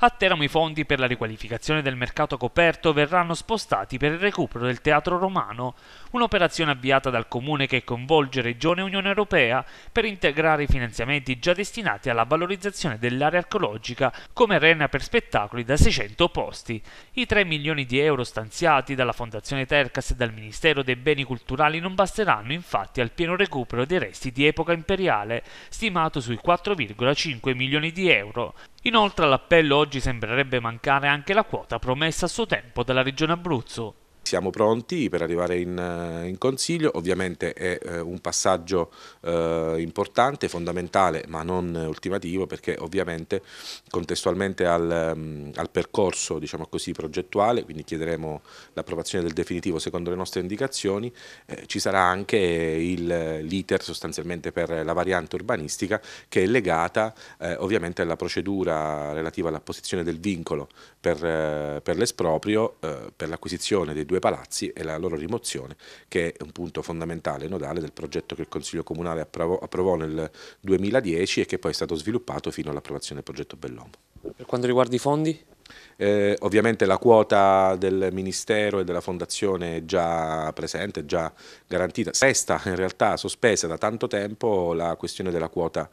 A Teramo i fondi per la riqualificazione del mercato coperto verranno spostati per il recupero del Teatro Romano, un'operazione avviata dal Comune che coinvolge Regione e Unione Europea per integrare i finanziamenti già destinati alla valorizzazione dell'area archeologica come arena per spettacoli da 600 posti. I 3 milioni di euro stanziati dalla Fondazione Tercas e dal Ministero dei Beni Culturali non basteranno infatti al pieno recupero dei resti di epoca imperiale, stimato sui 4,5 milioni di euro. Inoltre all'appello oggi sembrerebbe mancare anche la quota promessa a suo tempo dalla Regione Abruzzo. Siamo pronti per arrivare in, eh, in Consiglio, ovviamente è eh, un passaggio eh, importante, fondamentale ma non ultimativo perché ovviamente contestualmente al, mm, al percorso diciamo così, progettuale, quindi chiederemo l'approvazione del definitivo secondo le nostre indicazioni, eh, ci sarà anche eh, l'iter sostanzialmente per la variante urbanistica che è legata eh, ovviamente alla procedura relativa all'apposizione del vincolo per, per l'esproprio, per l'acquisizione dei due due palazzi e la loro rimozione, che è un punto fondamentale e nodale del progetto che il Consiglio Comunale approvò, approvò nel 2010 e che poi è stato sviluppato fino all'approvazione del progetto Bellomo. Per quanto riguarda i fondi? Eh, ovviamente la quota del Ministero e della Fondazione è già presente, è già garantita. Resta in realtà sospesa da tanto tempo la questione della quota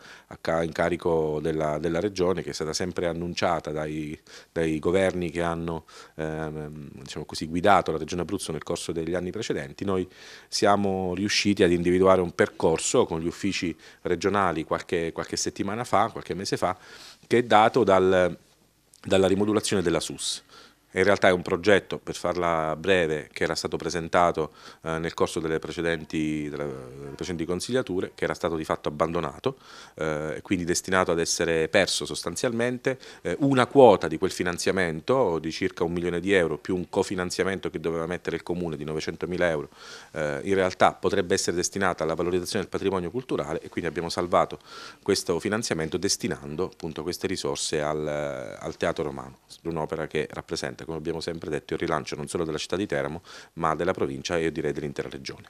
in carico della, della Regione che è stata sempre annunciata dai, dai governi che hanno ehm, diciamo così, guidato la Regione Abruzzo nel corso degli anni precedenti. Noi siamo riusciti ad individuare un percorso con gli uffici regionali qualche, qualche settimana fa, qualche mese fa, che è dato dal dalla rimodulazione della SUS in realtà è un progetto, per farla breve, che era stato presentato eh, nel corso delle precedenti, delle, delle precedenti, consigliature, che era stato di fatto abbandonato eh, quindi destinato ad essere perso sostanzialmente. Eh, una quota di quel finanziamento di circa un milione di euro più un cofinanziamento che doveva mettere il Comune di 900 mila euro, eh, in realtà potrebbe essere destinata alla valorizzazione del patrimonio culturale e quindi abbiamo salvato questo finanziamento destinando appunto queste risorse al, al Teatro Romano, un'opera che rappresenta come abbiamo sempre detto, il rilancio non solo della città di Teramo, ma della provincia e io direi dell'intera regione.